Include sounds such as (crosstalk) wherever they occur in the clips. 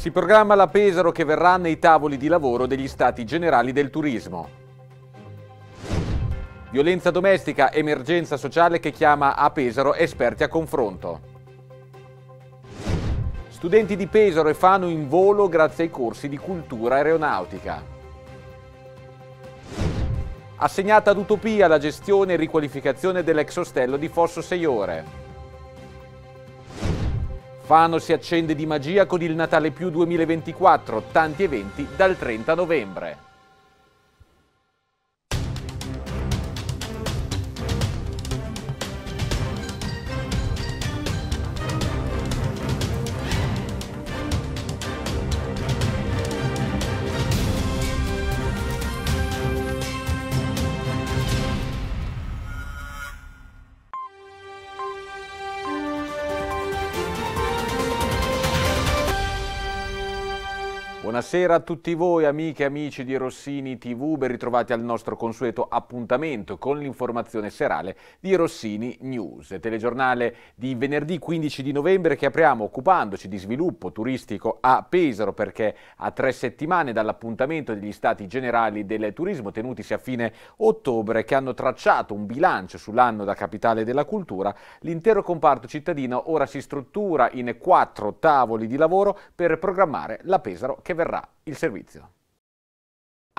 Si programma la Pesaro che verrà nei tavoli di lavoro degli Stati Generali del Turismo. Violenza domestica, emergenza sociale che chiama a Pesaro esperti a confronto. Studenti di Pesaro e Fano in volo grazie ai corsi di cultura aeronautica. Assegnata ad Utopia la gestione e riqualificazione dell'ex ostello di Fosso Seiore. Fano si accende di magia con il Natale più 2024, tanti eventi dal 30 novembre. Buonasera a tutti voi amiche e amici di Rossini TV, ben ritrovati al nostro consueto appuntamento con l'informazione serale di Rossini News, telegiornale di venerdì 15 di novembre che apriamo occupandoci di sviluppo turistico a Pesaro perché a tre settimane dall'appuntamento degli Stati Generali del Turismo tenutisi a fine ottobre che hanno tracciato un bilancio sull'anno da capitale della cultura, l'intero comparto cittadino ora si struttura in quattro tavoli di lavoro per programmare la Pesaro che verrà interrà il servizio.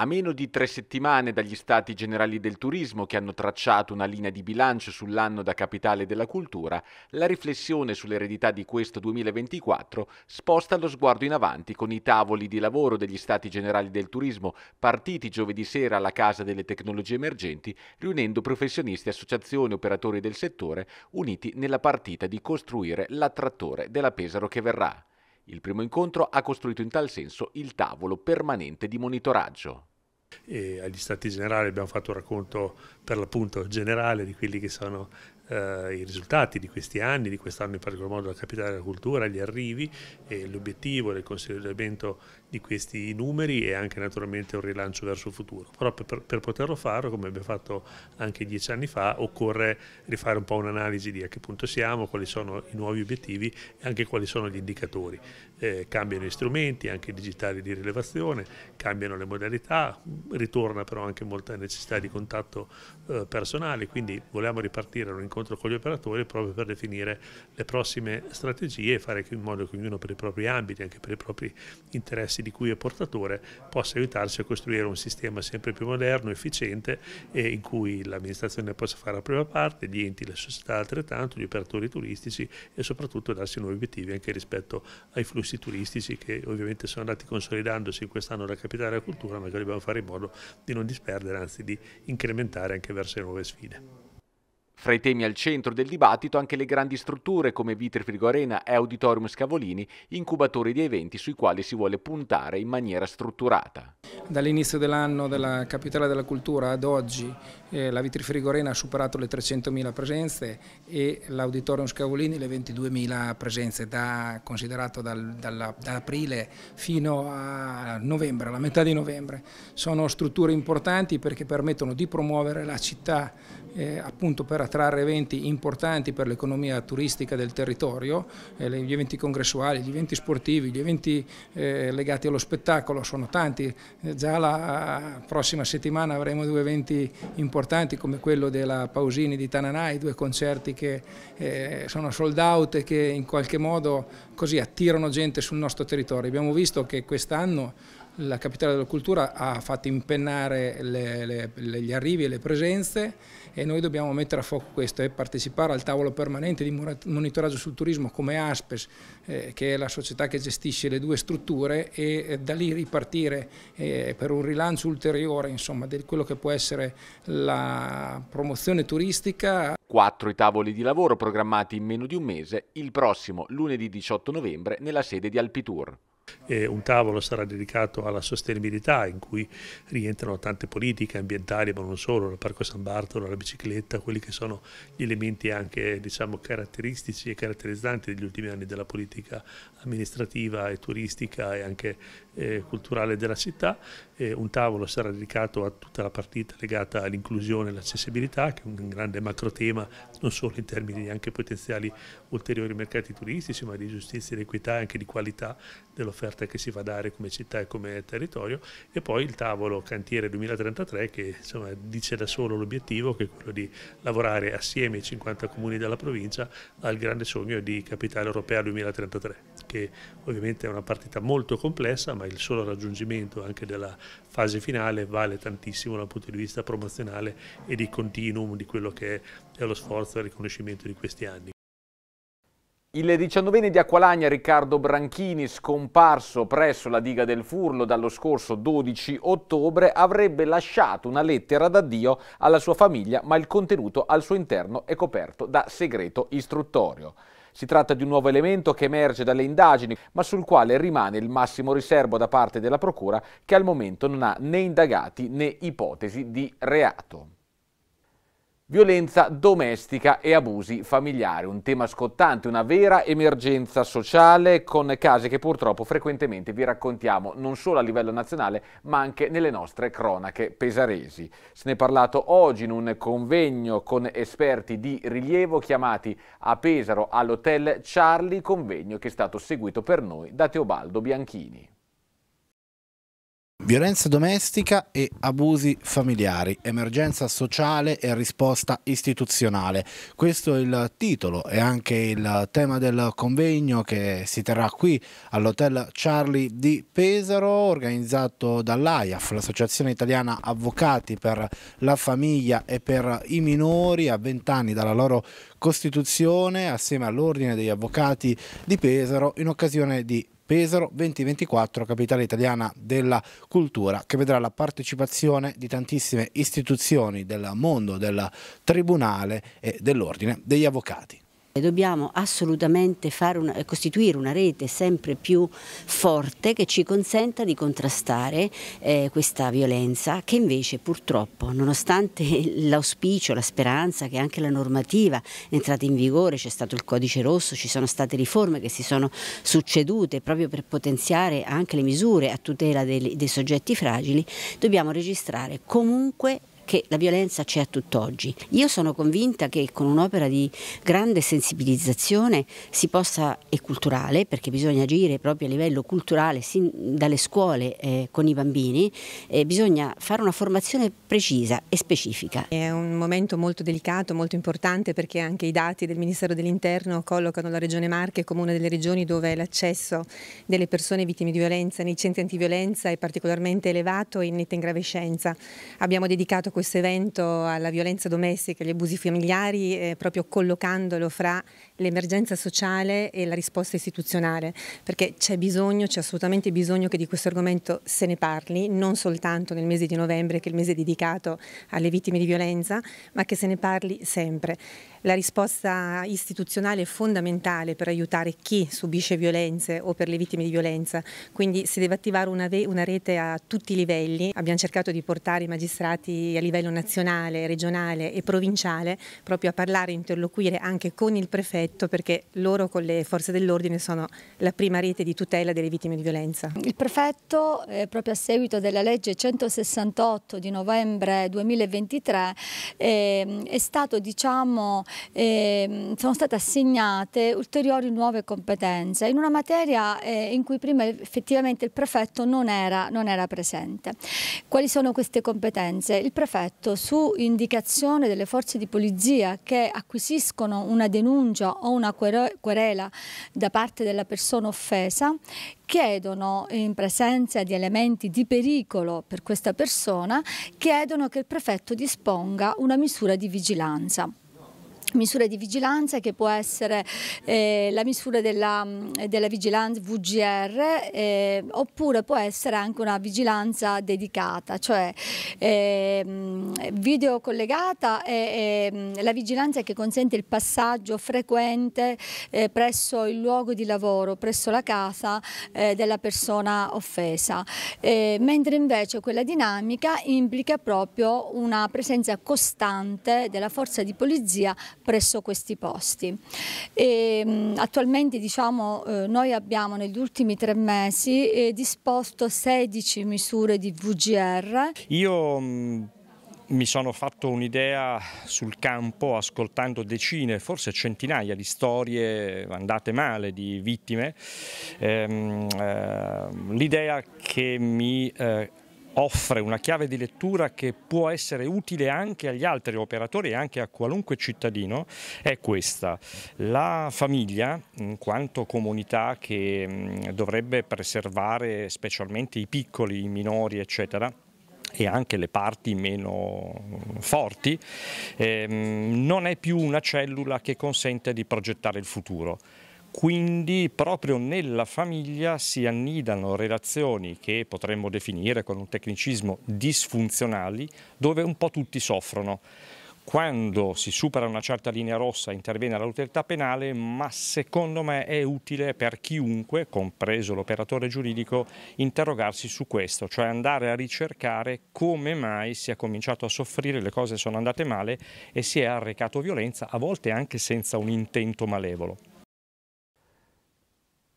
A meno di tre settimane dagli Stati Generali del Turismo che hanno tracciato una linea di bilancio sull'anno da capitale della cultura, la riflessione sull'eredità di questo 2024 sposta lo sguardo in avanti con i tavoli di lavoro degli Stati Generali del Turismo partiti giovedì sera alla Casa delle Tecnologie Emergenti, riunendo professionisti, associazioni e operatori del settore uniti nella partita di costruire l'attrattore della Pesaro che verrà. Il primo incontro ha costruito in tal senso il tavolo permanente di monitoraggio. E agli stati generali abbiamo fatto un racconto per l'appunto generale di quelli che sono eh, i risultati di questi anni, di quest'anno in particolar modo la capitale della cultura, gli arrivi e l'obiettivo del consiglio di di questi numeri e anche naturalmente un rilancio verso il futuro. Però per, per poterlo fare, come abbiamo fatto anche dieci anni fa, occorre rifare un po' un'analisi di a che punto siamo, quali sono i nuovi obiettivi e anche quali sono gli indicatori. Eh, cambiano gli strumenti, anche i digitali di rilevazione, cambiano le modalità, ritorna però anche molta necessità di contatto eh, personale, quindi vogliamo ripartire un incontro con gli operatori proprio per definire le prossime strategie e fare in modo che ognuno per i propri ambiti, anche per i propri interessi di cui è portatore possa aiutarci a costruire un sistema sempre più moderno, efficiente e in cui l'amministrazione possa fare la propria parte, gli enti, le società altrettanto, gli operatori turistici e soprattutto darsi nuovi obiettivi anche rispetto ai flussi turistici che ovviamente sono andati consolidandosi in quest'anno da capitale della cultura ma che dobbiamo fare in modo di non disperdere, anzi di incrementare anche verso le nuove sfide. Fra i temi al centro del dibattito anche le grandi strutture come Vitri Arena e Auditorium Scavolini, incubatori di eventi sui quali si vuole puntare in maniera strutturata. Dall'inizio dell'anno della Capitale della Cultura ad oggi eh, la Vitrifrigorena ha superato le 300.000 presenze e l'Auditorium Scavolini le 22.000 presenze, da, considerato dal, dalla, da aprile fino a novembre, alla metà di novembre. Sono strutture importanti perché permettono di promuovere la città eh, appunto per attrarre eventi importanti per l'economia turistica del territorio, eh, gli eventi congressuali, gli eventi sportivi, gli eventi eh, legati allo spettacolo, sono tanti, eh, già la prossima settimana avremo due eventi importanti importanti come quello della Pausini di Tananai, due concerti che eh, sono sold out e che in qualche modo così attirano gente sul nostro territorio. Abbiamo visto che quest'anno la capitale della cultura ha fatto impennare le, le, gli arrivi e le presenze e noi dobbiamo mettere a fuoco questo e partecipare al tavolo permanente di monitoraggio sul turismo come Aspes, eh, che è la società che gestisce le due strutture e eh, da lì ripartire eh, per un rilancio ulteriore insomma, di quello che può essere la promozione turistica. Quattro i tavoli di lavoro programmati in meno di un mese, il prossimo lunedì 18 novembre nella sede di Alpitour. E un tavolo sarà dedicato alla sostenibilità in cui rientrano tante politiche ambientali ma non solo, il Parco San Bartolo, la bicicletta, quelli che sono gli elementi anche diciamo, caratteristici e caratterizzanti degli ultimi anni della politica amministrativa e turistica e anche eh, culturale della città. E un tavolo sarà dedicato a tutta la partita legata all'inclusione e all'accessibilità che è un grande macro tema non solo in termini di anche potenziali ulteriori mercati turistici ma di giustizia ed equità e anche di qualità dell'offerta l'offerta che si va a dare come città e come territorio e poi il tavolo cantiere 2033 che insomma, dice da solo l'obiettivo che è quello di lavorare assieme ai 50 comuni della provincia al grande sogno di capitale europea 2033 che ovviamente è una partita molto complessa ma il solo raggiungimento anche della fase finale vale tantissimo dal punto di vista promozionale e di continuum di quello che è lo sforzo e il riconoscimento di questi anni. Il 19enne di Acqualagna Riccardo Branchini, scomparso presso la diga del Furlo dallo scorso 12 ottobre, avrebbe lasciato una lettera d'addio alla sua famiglia, ma il contenuto al suo interno è coperto da segreto istruttorio. Si tratta di un nuovo elemento che emerge dalle indagini, ma sul quale rimane il massimo riservo da parte della Procura, che al momento non ha né indagati né ipotesi di reato. Violenza domestica e abusi familiari, un tema scottante, una vera emergenza sociale con casi che purtroppo frequentemente vi raccontiamo non solo a livello nazionale ma anche nelle nostre cronache pesaresi. Se ne è parlato oggi in un convegno con esperti di rilievo chiamati a Pesaro all'hotel Charlie, convegno che è stato seguito per noi da Teobaldo Bianchini. Violenza domestica e abusi familiari, emergenza sociale e risposta istituzionale. Questo è il titolo e anche il tema del convegno che si terrà qui all'Hotel Charlie di Pesaro, organizzato dall'AIAF, l'Associazione Italiana Avvocati per la Famiglia e per i Minori, a vent'anni dalla loro costituzione, assieme all'Ordine degli Avvocati di Pesaro, in occasione di Pesaro 2024, capitale italiana della cultura, che vedrà la partecipazione di tantissime istituzioni del mondo del tribunale e dell'ordine degli avvocati. Dobbiamo assolutamente una, costituire una rete sempre più forte che ci consenta di contrastare eh, questa violenza che invece purtroppo, nonostante l'auspicio, la speranza che anche la normativa è entrata in vigore, c'è stato il codice rosso, ci sono state riforme che si sono succedute proprio per potenziare anche le misure a tutela dei, dei soggetti fragili, dobbiamo registrare comunque perché la violenza c'è a tutt'oggi. Io sono convinta che con un'opera di grande sensibilizzazione si possa, e culturale, perché bisogna agire proprio a livello culturale, dalle scuole eh, con i bambini, eh, bisogna fare una formazione precisa e specifica. È un momento molto delicato, molto importante perché anche i dati del Ministero dell'Interno collocano la Regione Marche come una delle regioni dove l'accesso delle persone vittime di violenza nei centri antiviolenza è particolarmente elevato e in netta ingravescenza. Abbiamo dedicato questo questo evento alla violenza domestica e agli abusi familiari, eh, proprio collocandolo fra l'emergenza sociale e la risposta istituzionale, perché c'è bisogno, c'è assolutamente bisogno che di questo argomento se ne parli, non soltanto nel mese di novembre, che è il mese dedicato alle vittime di violenza, ma che se ne parli sempre. La risposta istituzionale è fondamentale per aiutare chi subisce violenze o per le vittime di violenza, quindi si deve attivare una, una rete a tutti i livelli. Abbiamo cercato di portare i magistrati a livello nazionale, regionale e provinciale proprio a parlare interloquire anche con il prefetto progetto perché loro con le forze dell'ordine sono la prima rete di tutela delle vittime di violenza. Il prefetto, eh, proprio a seguito della legge 168 di novembre 2023, eh, è stato, diciamo, eh, sono state assegnate ulteriori nuove competenze in una materia eh, in cui prima effettivamente il prefetto non era, non era presente. Quali sono queste competenze? Il prefetto su indicazione delle forze di polizia che acquisiscono una denuncia o una querela da parte della persona offesa chiedono in presenza di elementi di pericolo per questa persona, chiedono che il prefetto disponga una misura di vigilanza misure di vigilanza che può essere eh, la misura della, mm, della vigilanza VGR eh, oppure può essere anche una vigilanza dedicata, cioè eh, mm, video collegata è, è, mm, la vigilanza che consente il passaggio frequente eh, presso il luogo di lavoro, presso la casa eh, della persona offesa, eh, mentre invece quella dinamica implica proprio una presenza costante della forza di polizia presso questi posti. E, ehm, attualmente diciamo, eh, noi abbiamo negli ultimi tre mesi eh, disposto 16 misure di VGR. Io mm, mi sono fatto un'idea sul campo ascoltando decine, forse centinaia di storie andate male, di vittime. Ehm, ehm, l'idea che mi eh, offre una chiave di lettura che può essere utile anche agli altri operatori e anche a qualunque cittadino è questa. La famiglia, in quanto comunità che dovrebbe preservare specialmente i piccoli, i minori, eccetera, e anche le parti meno forti, ehm, non è più una cellula che consente di progettare il futuro quindi proprio nella famiglia si annidano relazioni che potremmo definire con un tecnicismo disfunzionali, dove un po' tutti soffrono. Quando si supera una certa linea rossa interviene l'autorità penale, ma secondo me è utile per chiunque, compreso l'operatore giuridico, interrogarsi su questo, cioè andare a ricercare come mai si è cominciato a soffrire, le cose sono andate male e si è arrecato violenza, a volte anche senza un intento malevolo.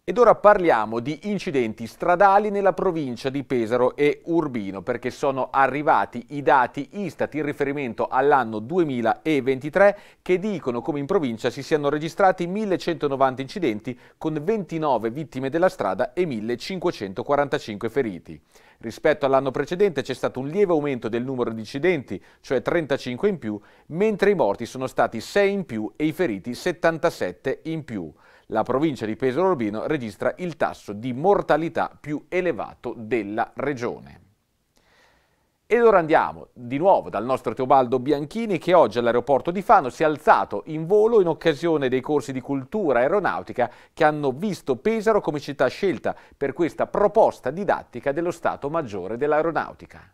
Ed ora parliamo di incidenti stradali nella provincia di Pesaro e Urbino perché sono arrivati i dati Istat in riferimento all'anno 2023 che dicono come in provincia si siano registrati 1190 incidenti con 29 vittime della strada e 1545 feriti. Rispetto all'anno precedente c'è stato un lieve aumento del numero di incidenti, cioè 35 in più, mentre i morti sono stati 6 in più e i feriti 77 in più. La provincia di Pesaro Urbino registra il tasso di mortalità più elevato della regione. Ed ora andiamo di nuovo dal nostro Teobaldo Bianchini che oggi all'aeroporto di Fano si è alzato in volo in occasione dei corsi di cultura aeronautica che hanno visto Pesaro come città scelta per questa proposta didattica dello Stato Maggiore dell'Aeronautica.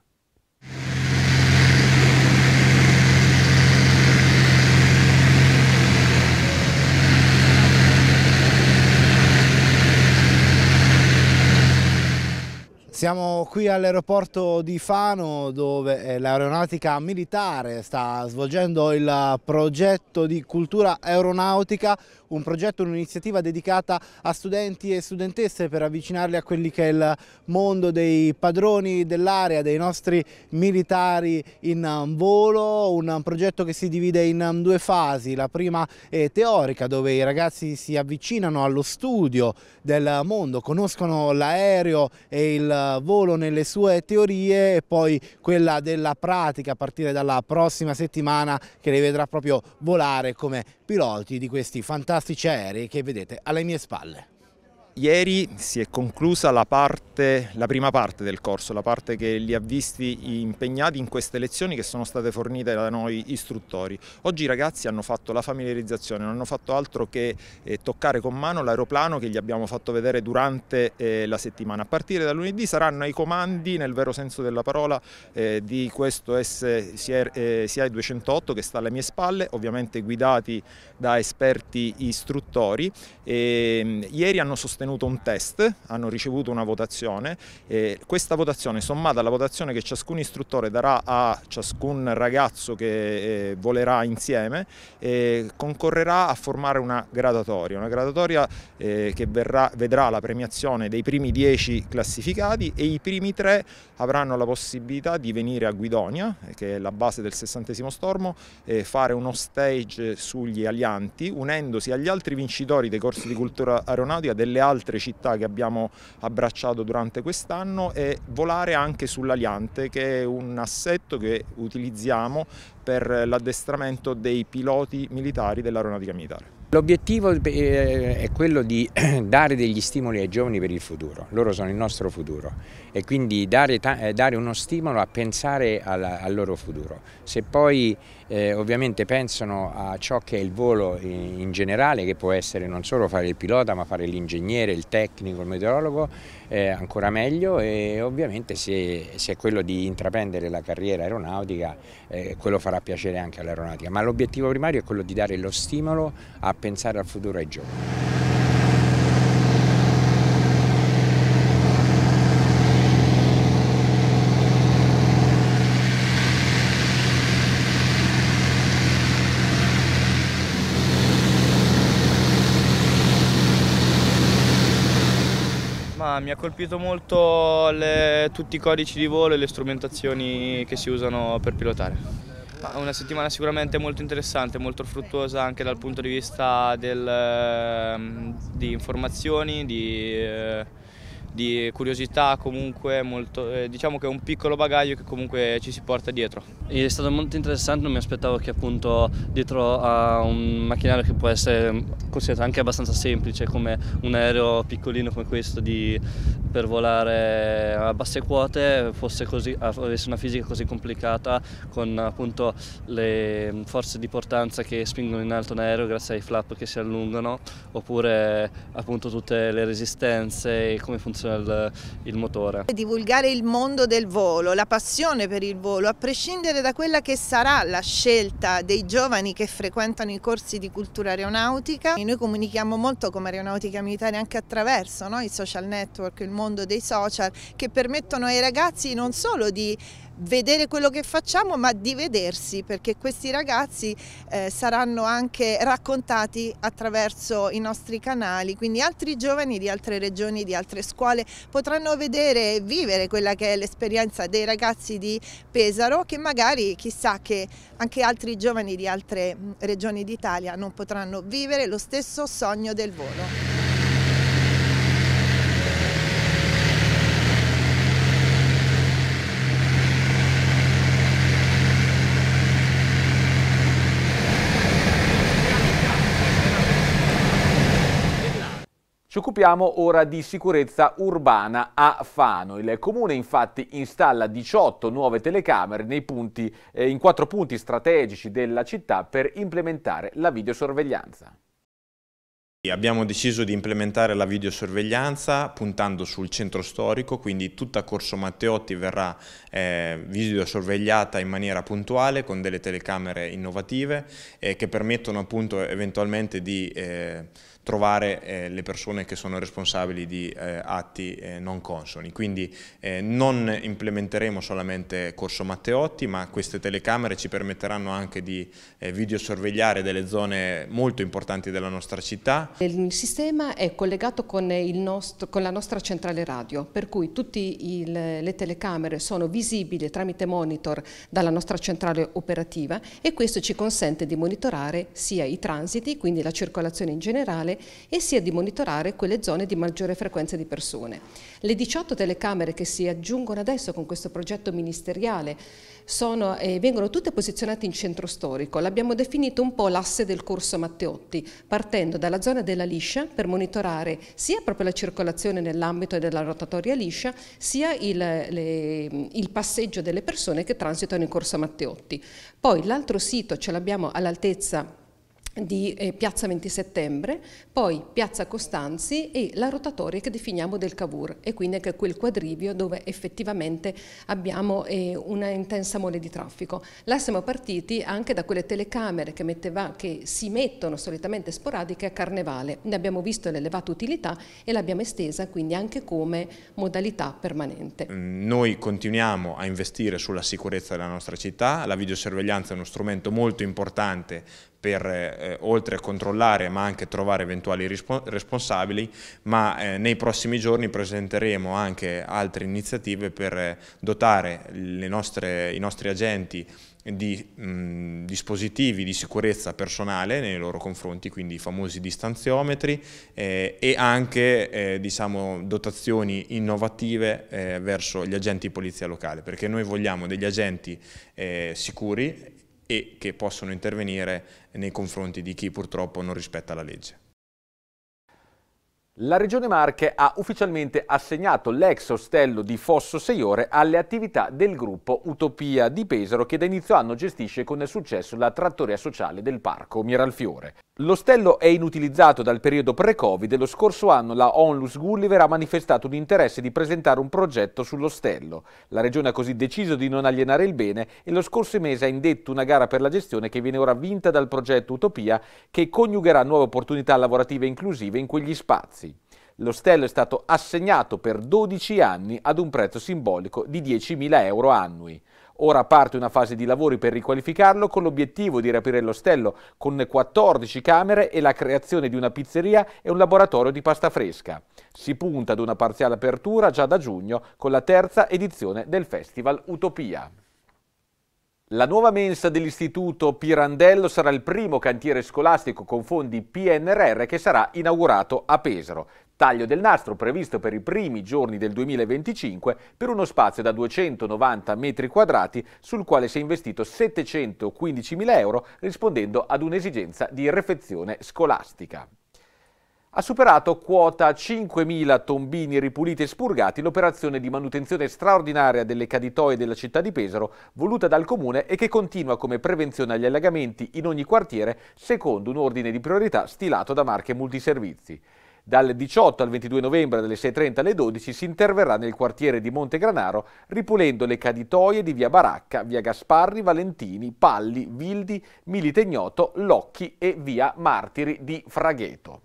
Siamo qui all'aeroporto di Fano dove eh, l'aeronautica militare sta svolgendo il progetto di cultura aeronautica un progetto, un'iniziativa dedicata a studenti e studentesse per avvicinarli a quelli che è il mondo dei padroni dell'area, dei nostri militari in volo, un progetto che si divide in due fasi, la prima è teorica dove i ragazzi si avvicinano allo studio del mondo, conoscono l'aereo e il volo nelle sue teorie e poi quella della pratica a partire dalla prossima settimana che le vedrà proprio volare come piloti di questi fantastici fantastici aerei che vedete alle mie spalle. Ieri si è conclusa la, parte, la, prima parte del corso, la parte che li ha visti impegnati in queste lezioni che sono state fornite da noi istruttori. Oggi i ragazzi hanno fatto la familiarizzazione, non hanno fatto altro che eh, toccare con mano l'aeroplano che gli abbiamo fatto vedere durante eh, la settimana. A partire da lunedì saranno ai comandi, nel vero senso della parola, eh, di questo SI-208 eh, che sta alle mie spalle, ovviamente guidati da esperti istruttori. Ehm, ieri hanno sostenuto ottenuto un test, hanno ricevuto una votazione e questa votazione sommata alla votazione che ciascun istruttore darà a ciascun ragazzo che eh, volerà insieme eh, concorrerà a formare una gradatoria, una gradatoria eh, che verrà, vedrà la premiazione dei primi 10 classificati e i primi 3 avranno la possibilità di venire a Guidonia, eh, che è la base del 60 stormo, e fare uno stage sugli alianti unendosi agli altri vincitori dei corsi di cultura aeronautica delle altre altre città che abbiamo abbracciato durante quest'anno e volare anche sull'Aliante che è un assetto che utilizziamo per l'addestramento dei piloti militari dell'aeronautica militare. L'obiettivo eh, è quello di (clears throat) dare degli stimoli ai giovani per il futuro, loro sono il nostro futuro e quindi dare, eh, dare uno stimolo a pensare al, al loro futuro. Se poi eh, ovviamente pensano a ciò che è il volo in, in, generale, che può essere non solo fare il pilota ma fare l'ingegnere, il tecnico, il meteorologo, eh, ancora meglio e ovviamente se, se, è quello di intraprendere la carriera aeronautica eh, quello farà piacere anche all'aeronautica, ma l'obiettivo primario è quello di dare lo stimolo a pensare al futuro ai giovani. mi ha colpito molto le, tutti i codici di volo e le strumentazioni che si usano per pilotare. Una settimana sicuramente molto interessante, molto fruttuosa anche dal punto di vista del, ehm, di informazioni, di eh, di curiosità comunque molto, eh, diciamo che è un piccolo bagaglio che comunque ci si porta dietro. È stato molto interessante, non mi aspettavo che appunto dietro a un macchinario che può essere considerato anche abbastanza semplice come un aereo piccolino come questo di, per volare a basse quote così, avesse una fisica così complicata con appunto le forze di portanza che spingono in alto un aereo grazie ai flap che si allungano oppure appunto tutte le resistenze e come funziona approccia il, il motore. Divulgare il mondo del volo, la passione per il volo, a prescindere da quella che sarà la scelta dei giovani che frequentano i corsi di cultura aeronautica. E noi comunichiamo molto come aeronautica militare anche attraverso no? i social network, il mondo dei social, che permettono ai ragazzi non solo di vedere quello che facciamo ma di vedersi perché questi ragazzi eh, saranno anche raccontati attraverso i nostri canali, quindi altri giovani di altre regioni, di altre scuole potranno vedere e vivere quella che è l'esperienza dei ragazzi di Pesaro che magari chissà che anche altri giovani di altre mm, regioni d'Italia non potranno vivere lo stesso sogno del volo. Ci occupiamo ora di sicurezza urbana a Fano. Il comune infatti installa 18 nuove telecamere punti, eh, in quattro punti strategici della città per implementare la videosorveglianza. Abbiamo deciso di implementare la videosorveglianza puntando sul centro storico, quindi tutta Corso Matteotti verrà eh, videosorvegliata in maniera puntuale con delle telecamere innovative eh, che permettono appunto eventualmente di eh, trovare eh, le persone che sono responsabili di eh, atti eh, non consoni. Quindi eh, non implementeremo solamente Corso Matteotti, ma queste telecamere ci permetteranno anche di eh, videosorvegliare delle zone molto importanti della nostra città. Il sistema è collegato con, nostro, con la nostra centrale radio, per cui tutte le telecamere sono visibili tramite monitor dalla nostra centrale operativa e questo ci consente di monitorare sia i transiti, quindi la circolazione in generale, e sia di monitorare quelle zone di maggiore frequenza di persone. Le 18 telecamere che si aggiungono adesso con questo progetto ministeriale sono, eh, vengono tutte posizionate in centro storico. L'abbiamo definito un po' l'asse del corso Matteotti, partendo dalla zona della liscia per monitorare sia proprio la circolazione nell'ambito della rotatoria liscia, sia il, le, il, passeggio delle persone che transitano in corso Matteotti. Poi l'altro sito ce l'abbiamo all'altezza di eh, Piazza 20 Settembre, poi Piazza Costanzi e la rotatoria che definiamo del Cavour e quindi anche quel quadrivio dove effettivamente abbiamo eh, una intensa mole di traffico. Là siamo partiti anche da quelle telecamere che, metteva, che si mettono solitamente sporadiche a Carnevale, ne abbiamo visto l'elevata utilità e l'abbiamo estesa quindi anche come modalità permanente. Mm, noi continuiamo a investire sulla sicurezza della nostra città, la videosorveglianza è uno strumento molto importante per eh, oltre a controllare ma anche trovare eventuali responsabili, ma eh, nei prossimi giorni presenteremo anche altre iniziative per eh, dotare nostre, i nostri agenti di mh, dispositivi di sicurezza personale nei loro confronti, quindi i famosi distanziometri eh, e anche eh, diciamo, dotazioni innovative eh, verso gli agenti di polizia locale, perché noi vogliamo degli agenti eh, sicuri e che possono intervenire nei confronti di chi purtroppo non rispetta la legge. La Regione Marche ha ufficialmente assegnato l'ex ostello di Fosso Seiore alle attività del gruppo Utopia di Pesaro che da inizio anno gestisce con successo la trattoria sociale del parco Miralfiore. L'ostello è inutilizzato dal periodo pre-Covid e lo scorso anno la Onlus Gulliver ha manifestato un interesse di presentare un progetto sull'ostello. La Regione ha così deciso di non alienare il bene e lo scorso mese ha indetto una gara per la gestione che viene ora vinta dal progetto Utopia che coniugherà nuove opportunità lavorative inclusive in quegli spazi. L'ostello è stato assegnato per 12 anni ad un prezzo simbolico di 10.000 euro annui. Ora parte una fase di lavori per riqualificarlo con l'obiettivo di riaprire l'ostello con 14 camere e la creazione di una pizzeria e un laboratorio di pasta fresca. Si punta ad una parziale apertura già da giugno con la terza edizione del Festival Utopia. La nuova mensa dell'Istituto Pirandello sarà il primo cantiere scolastico con fondi PNRR che sarà inaugurato a Pesaro taglio del nastro previsto per i primi giorni del 2025 per uno spazio da 290 metri quadrati sul quale si è investito 715 mila euro rispondendo ad un'esigenza di refezione scolastica. Ha superato quota 5.000 tombini ripuliti e spurgati l'operazione di manutenzione straordinaria delle caditoie della città di Pesaro, voluta dal comune e che continua come prevenzione agli allagamenti in ogni quartiere secondo un ordine di priorità stilato da Marche Multiservizi. Dal 18 al 22 novembre dalle 6.30 alle 12 si interverrà nel quartiere di Montegranaro ripulendo le caditoie di via Baracca, via Gasparri, Valentini, Palli, Vildi, Milite Ignoto, Locchi e via Martiri di Fragheto.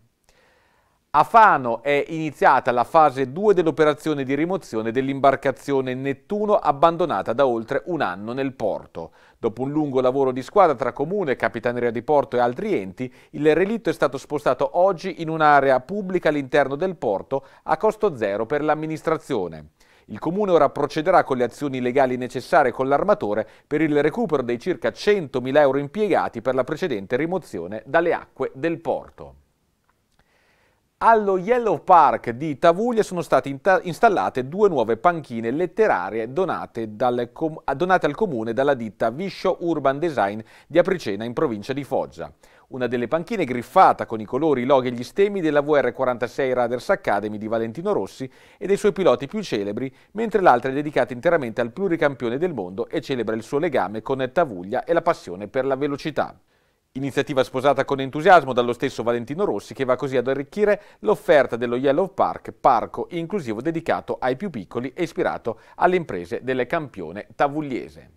A Fano è iniziata la fase 2 dell'operazione di rimozione dell'imbarcazione Nettuno abbandonata da oltre un anno nel porto. Dopo un lungo lavoro di squadra tra comune, capitaneria di porto e altri enti, il relitto è stato spostato oggi in un'area pubblica all'interno del porto a costo zero per l'amministrazione. Il Comune ora procederà con le azioni legali necessarie con l'armatore per il recupero dei circa 100.000 euro impiegati per la precedente rimozione dalle acque del porto. Allo Yellow Park di Tavuglia sono state installate due nuove panchine letterarie donate, donate al comune dalla ditta Viscio Urban Design di Apricena in provincia di Foggia. Una delle panchine griffata con i colori, i loghi e gli stemmi della VR46 Raders Academy di Valentino Rossi e dei suoi piloti più celebri, mentre l'altra è dedicata interamente al pluricampione del mondo e celebra il suo legame con Tavuglia e la passione per la velocità. Iniziativa sposata con entusiasmo dallo stesso Valentino Rossi che va così ad arricchire l'offerta dello Yellow Park, parco inclusivo dedicato ai più piccoli e ispirato alle imprese del campione tavugliese.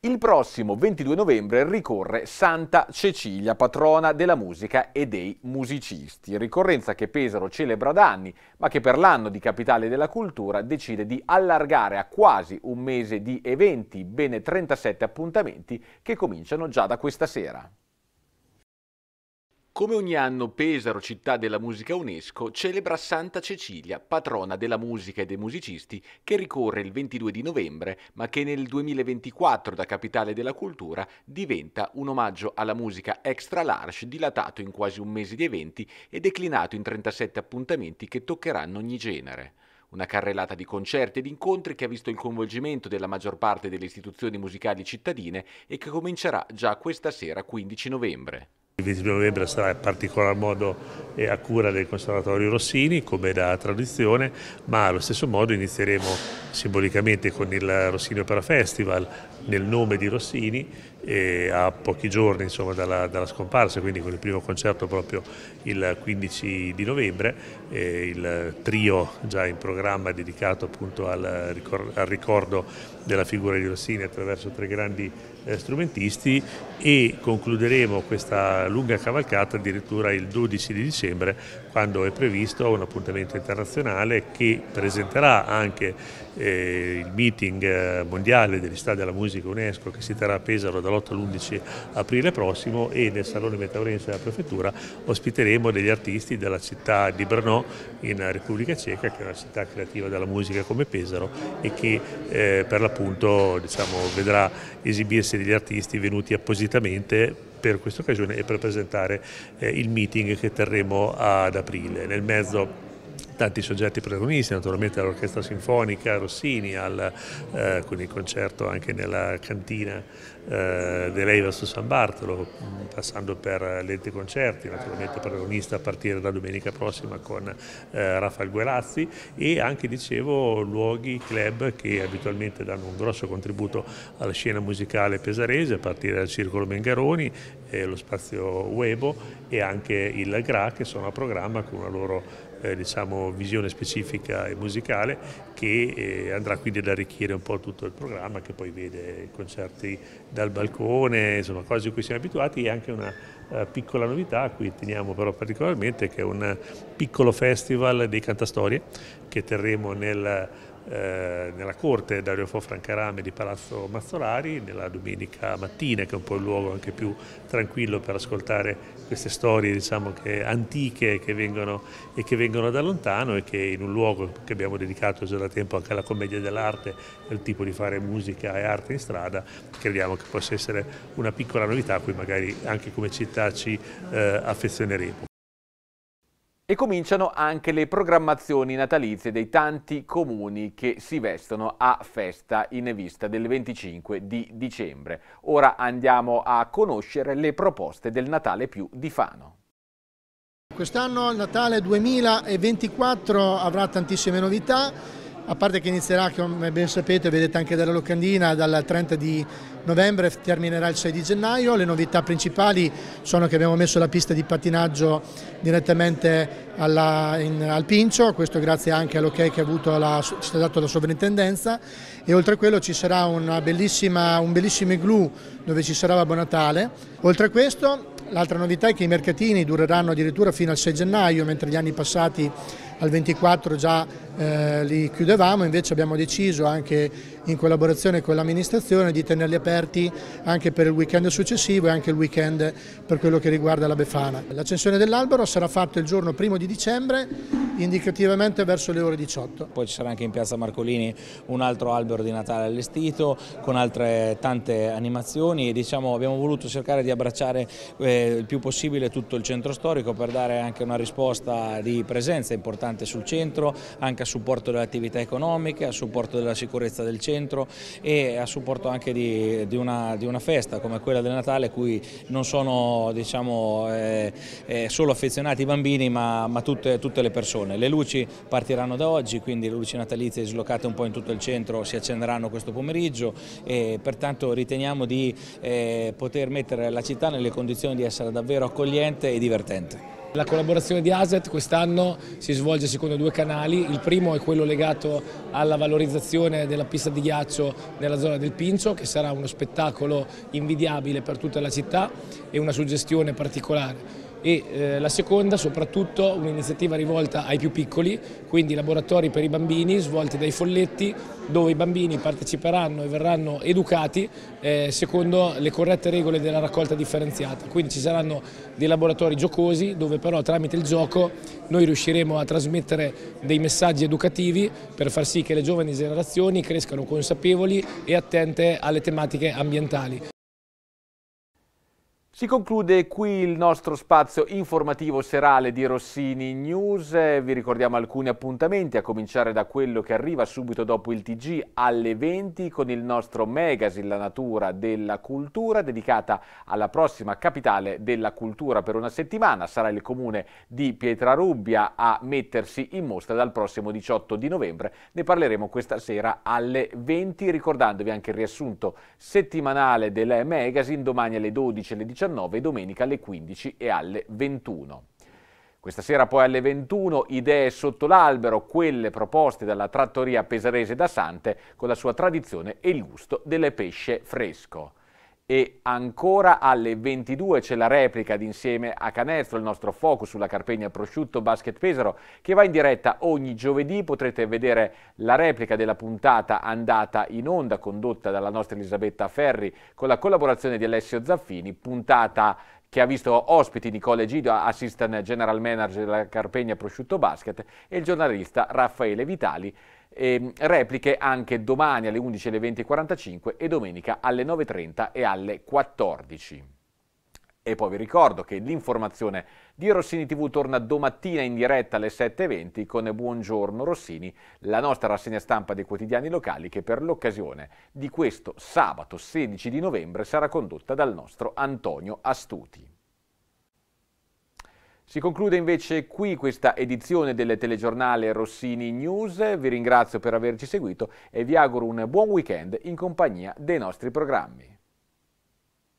Il prossimo 22 novembre ricorre Santa Cecilia, patrona della musica e dei musicisti, ricorrenza che Pesaro celebra da anni, ma che per l'anno di capitale della cultura decide di allargare a quasi un mese di eventi, bene 37 appuntamenti che cominciano già da questa sera. Come ogni anno Pesaro, città della musica UNESCO, celebra Santa Cecilia, patrona della musica e dei musicisti, che ricorre il 22 di novembre, ma che nel 2024 da capitale della cultura diventa un omaggio alla musica extra large dilatato in quasi un mese di eventi e declinato in 37 appuntamenti che toccheranno ogni genere. Una carrellata di concerti ed incontri che ha visto il coinvolgimento della maggior parte delle istituzioni musicali cittadine e che comincerà già questa sera 15 novembre. Il 22 novembre sarà in particolar modo eh, a cura del Conservatorio Rossini, come da tradizione, ma allo stesso modo inizieremo simbolicamente con il Rossini Opera Festival nel nome di Rossini a pochi giorni insomma, dalla, dalla, scomparsa, quindi con il primo concerto proprio il 15 di novembre, il trio già in programma dedicato appunto al, ricordo, al ricordo della figura di Rossini attraverso tre grandi eh, strumentisti e concluderemo questa lunga cavalcata addirittura il 12 di dicembre quando è previsto un appuntamento internazionale che presenterà anche il meeting eh, mondiale degli stadi della musica UNESCO che si terrà a Pesaro dall'8 all'11 aprile prossimo e nel Salone Metaurense della Prefettura ospiteremo degli artisti della città di Brno in Repubblica Ceca che è una città creativa della musica come Pesaro e che eh, per l'appunto diciamo, vedrà esibirsi degli artisti venuti appositamente per questa occasione e per presentare eh, il meeting che terremo ad aprile. Nel mezzo tanti soggetti protagonisti, naturalmente all'orchestra sinfonica Rossini, al, eh, con il concerto anche nella cantina eh, dell'Eiva su San Bartolo, passando per l'ente concerti, naturalmente protagonista a partire da domenica prossima con eh, Rafael Guerazzi e anche dicevo luoghi, club che abitualmente danno un grosso contributo alla scena musicale pesarese a partire dal Circolo Mengaroni, eh, lo spazio Webo e anche il Gra che sono a programma con una loro eh, diciamo, visione specifica e musicale che eh, andrà quindi ad arricchire un po' tutto il programma che poi vede concerti dal balcone, insomma cose a cui siamo abituati e anche una eh, piccola novità a cui teniamo però particolarmente che è un piccolo festival dei cantastorie che terremo nel eh, nella corte Dario Fo Francarame di Palazzo Mazzolari nella domenica mattina che è un po' il luogo anche più tranquillo per ascoltare queste storie diciamo, che, antiche che vengono, e che vengono da lontano e che in un luogo che abbiamo dedicato già da tempo anche alla commedia dell'arte e al tipo di fare musica e arte in strada crediamo che possa essere una piccola novità a cui magari anche come città ci eh, affezioneremo. E cominciano anche le programmazioni natalizie dei tanti comuni che si vestono a festa in vista del 25 di dicembre. Ora andiamo a conoscere le proposte del Natale più di Fano. Quest'anno il Natale 2024 avrà tantissime novità a parte che inizierà, come ben sapete, vedete anche dalla locandina, dal 30 di novembre, terminerà il 6 di gennaio. Le novità principali sono che abbiamo messo la pista di pattinaggio direttamente alla, in, al Pincio, questo grazie anche all'ok che ha la, ci è dato la sovrintendenza e oltre a quello ci sarà un bellissimo igloo dove ci sarà Babbo Natale. Oltre a questo, l'altra novità è che i mercatini dureranno addirittura fino al 6 gennaio, mentre gli anni passati al 24 già eh, li chiudevamo, invece abbiamo deciso anche in collaborazione con l'amministrazione di tenerli aperti anche per il weekend successivo e anche il weekend per quello che riguarda la Befana. L'accensione dell'albero sarà fatta il giorno primo di dicembre, indicativamente verso le ore 18. Poi ci sarà anche in piazza Marcolini un altro albero di Natale allestito con altre tante animazioni e diciamo abbiamo voluto cercare di abbracciare eh, il più possibile tutto il centro storico per dare anche una risposta di presenza importante importante sul centro, anche a supporto delle attività economiche, a supporto della sicurezza del centro e a supporto anche di, di, una, di una, festa come quella del Natale cui non sono diciamo, eh, eh, solo affezionati i bambini ma, ma tutte, tutte, le persone. Le luci partiranno da oggi, quindi le luci natalizie dislocate un po' in tutto il centro si accenderanno questo pomeriggio e pertanto riteniamo di eh, poter mettere la città nelle condizioni di essere davvero accogliente e divertente. La collaborazione di ASET quest'anno si svolge secondo due canali, il primo è quello legato alla valorizzazione della pista di ghiaccio nella zona del Pincio che sarà uno spettacolo invidiabile per tutta la città e una suggestione particolare e eh, la seconda soprattutto un'iniziativa rivolta ai più piccoli, quindi laboratori per i bambini svolti dai folletti dove i bambini parteciperanno e verranno educati eh, secondo le corrette regole della raccolta differenziata. Quindi ci saranno dei laboratori giocosi dove però tramite il gioco noi riusciremo a trasmettere dei messaggi educativi per far sì che le giovani generazioni crescano consapevoli e attente alle tematiche ambientali. Si conclude qui il nostro spazio informativo serale di Rossini News, vi ricordiamo alcuni appuntamenti a cominciare da quello che arriva subito dopo il TG alle 20 con il nostro magazine La natura della cultura dedicata alla prossima capitale della cultura per una settimana, sarà il comune di Pietrarubbia a mettersi in mostra dal prossimo 18 di novembre, ne parleremo questa sera alle 20 ricordandovi anche il riassunto settimanale del magazine domani alle 12 e alle 18 19 domenica alle 15 e alle 21. Questa sera poi alle 21 idee sotto l'albero, quelle proposte dalla trattoria pesarese da Sante con la sua tradizione e il gusto del pesce fresco e ancora alle 22 c'è la replica di Insieme a Canestro, il nostro focus sulla Carpegna Prosciutto Basket Pesaro che va in diretta ogni giovedì, potrete vedere la replica della puntata andata in onda condotta dalla nostra Elisabetta Ferri con la collaborazione di Alessio Zaffini, puntata che ha visto ospiti Nicole Gido, assistant general manager della Carpegna Prosciutto Basket e il giornalista Raffaele Vitali e ehm, repliche anche domani alle 11 alle 20.45 e domenica alle 9.30 e alle 14. E poi vi ricordo che l'informazione di Rossini TV torna domattina in diretta alle 7.20 con Buongiorno Rossini, la nostra rassegna stampa dei quotidiani locali che per l'occasione di questo sabato 16 di novembre sarà condotta dal nostro Antonio Astuti. Si conclude invece qui questa edizione del telegiornale Rossini News. Vi ringrazio per averci seguito e vi auguro un buon weekend in compagnia dei nostri programmi.